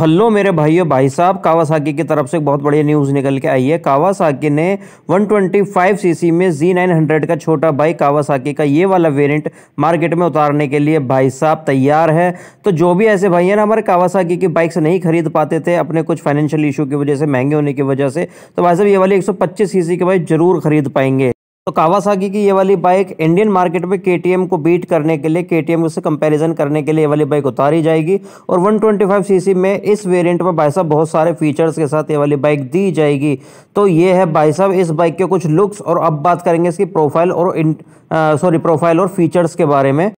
hello मेरे भाइयों भाई साहब कावासाकी की तरफ से एक बहुत बढ़िया न्यूज़ निकल के आई है कावासाकी ने 125 सीसी में Z900 का छोटा बाइक कावासाकी का ये वाला वेरिएंट मार्केट में उतारने के लिए भाई साहब तैयार है तो जो भी ऐसे भाई हैं ना हमारे कावासाकी की बाइक्स नहीं खरीद पाते थे अपने कुछ फाइनेंशियल इशू की वजह से महंगे होने की वजह से तो भाई साहब ये वाली एक सौ की बाइक ज़रूर खरीद पाएंगे तो कावासाकी की ये वाली बाइक इंडियन मार्केट में के को बीट करने के लिए के उससे कंपैरिजन करने के लिए ये वाली बाइक उतारी जाएगी और 125 सीसी में इस वेरिएंट में भाई साहब बहुत सारे फीचर्स के साथ ये वाली बाइक दी जाएगी तो ये है भाई साहब इस बाइक के कुछ लुक्स और अब बात करेंगे इसकी प्रोफाइल और सॉरी प्रोफाइल और फीचर्स के बारे में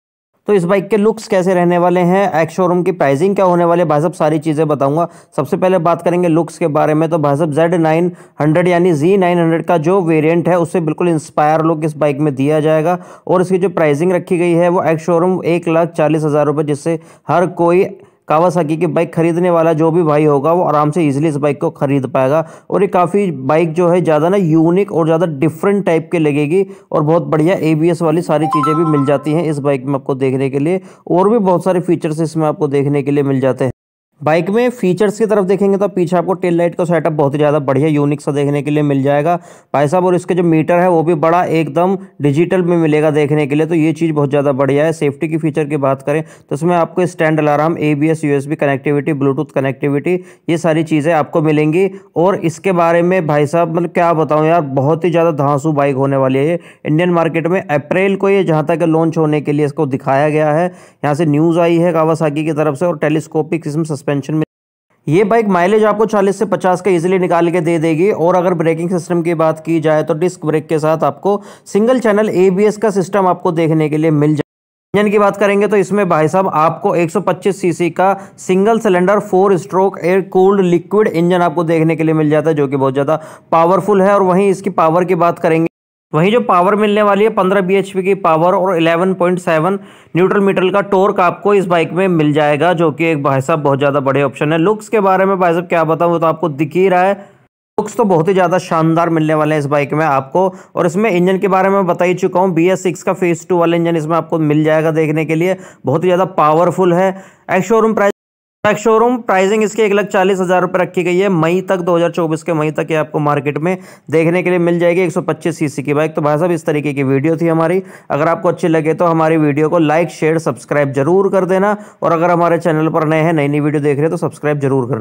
तो इस बाइक के लुक्स कैसे रहने वाले हैं एक्स शोरूम की प्राइसिंग क्या होने वाले भाई साहब सारी चीज़ें बताऊंगा सबसे पहले बात करेंगे लुक्स के बारे में तो भाई साहब जेड नाइन हंड्रेड यानी जी नाइन हंड्रेड का जो वेरिएंट है उससे बिल्कुल इंस्पायर लुक इस बाइक में दिया जाएगा और इसकी जो प्राइसिंग रखी गई है वो एक्स शोरूम एक लाख चालीस हज़ार रुपये जिससे हर कोई कावासाकी की बाइक खरीदने वाला जो भी भाई होगा वो आराम से इजीली इस बाइक को खरीद पाएगा और ये काफ़ी बाइक जो है ज़्यादा ना यूनिक और ज़्यादा डिफरेंट टाइप के लगेगी और बहुत बढ़िया ए वाली सारी चीज़ें भी मिल जाती हैं इस बाइक में आपको देखने के लिए और भी बहुत सारे फीचर्स इसमें आपको देखने के लिए मिल जाते हैं बाइक में फीचर्स की तरफ देखेंगे तो पीछे आपको टेल लाइट का सेटअप बहुत ही ज़्यादा बढ़िया यूनिक सा देखने के लिए मिल जाएगा भाई साहब और इसके जो मीटर है वो भी बड़ा एकदम डिजिटल में मिलेगा देखने के लिए तो ये चीज़ बहुत ज़्यादा बढ़िया है सेफ्टी की फीचर की बात करें तो इसमें आपको stand alarm A B S U connectivity Bluetooth connectivity ये सारी चीज़ें आपको मिलेंगी और इसके बारे में भाई साहब मतलब क्या बताऊँ यार बहुत ही ज़्यादा धांसू बाइक होने वाली है ये इंडियन मार्केट में अप्रैल को ये जहाँ तक लॉन्च होने के लिए इसको दिखाया गया है यहाँ से न्यूज़ आई है कावासाकी की तरफ से और टेलीस्कोपिक इसमें सस्पेंशन में ये बाइक माइलेज आपको 40 से 50 का इजीली निकाल के दे देगी और अगर ब्रेकिंग सिस्टम की बात की जाए तो डिस्क ब्रेक के साथ आपको सिंगल चैनल एबीएस का सिस्टम आपको देखने के लिए मिल जाए इंजन की बात करेंगे तो इसमें भाई साहब आपको 125 सीसी का single cylinder four stroke air cooled liquid engine आपको देखने के लिए मिल जाता है जो कि बहुत ज़्यादा पावरफुल है और वहीं इसकी पावर की बात करेंगे वहीं जो पावर मिलने वाली है पंद्रह बी की पावर और eleven point seven newton metre का टोर्क आपको इस बाइक में मिल जाएगा जो कि एक भाई साहब बहुत ज़्यादा बड़े ऑप्शन है लुक्स के बारे में भाई साहब क्या बताऊँ वो तो आपको दिख ही रहा है लुक्स तो बहुत ही ज़्यादा शानदार मिलने वाले हैं इस बाइक में आपको और इसमें इंजन के बारे में बता ही चुका हूँ बी एस सिक्स का फेज़ टू वाला इंजन इसमें आपको मिल जाएगा देखने के लिए बहुत ही ज़्यादा पावरफुल है ex showroom price bike showroom pricing इसके एक लाख चालीस हज़ार रुपये रखी गई है मई तक 2024 के मई तक ये आपको मार्केट में देखने के लिए मिल जाएगी 125 सीसी की बाइक तो भाई साहब इस तरीके की वीडियो थी हमारी अगर आपको अच्छी लगे तो हमारी वीडियो को लाइक शेयर सब्सक्राइब जरूर कर देना और अगर हमारे चैनल पर नए हैं नई नई वीडियो देख रहे हैं तो सब्सक्राइब जरूर कर